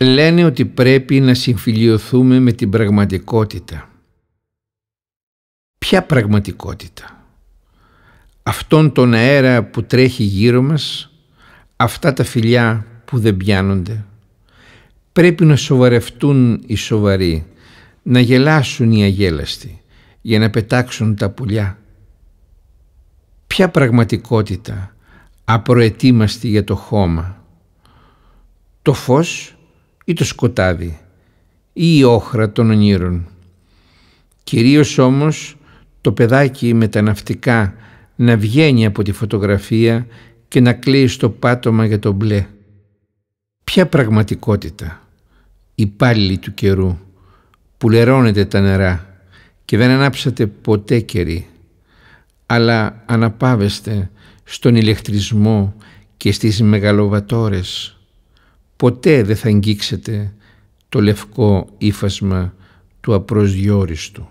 λένε ότι πρέπει να συμφιλιωθούμε με την πραγματικότητα. Ποια πραγματικότητα? Αυτόν τον αέρα που τρέχει γύρω μας, αυτά τα φιλιά που δεν πιάνονται. Πρέπει να σοβαρευτούν οι σοβαροί, να γελάσουν οι αγέλαστοι, για να πετάξουν τα πουλιά. Ποια πραγματικότητα απροετοίμαστη για το χώμα. Το φως ή το σκοτάδι ή η όχρα των ονείρων. Κυρίως όμως το παιδάκι με τα ναυτικά να βγαίνει από τη φωτογραφία και να κλαίει στο πάτωμα για το μπλε. Ποια πραγματικότητα, η του καιρού που λερώνετε τα νερά και δεν ανάψατε ποτέ κερί, αλλά αναπάβεστε στον ηλεκτρισμό και στις μεγαλοβατόρες ποτέ δεν θα αγγίξετε το λευκό ύφασμα του απροσδιόριστου.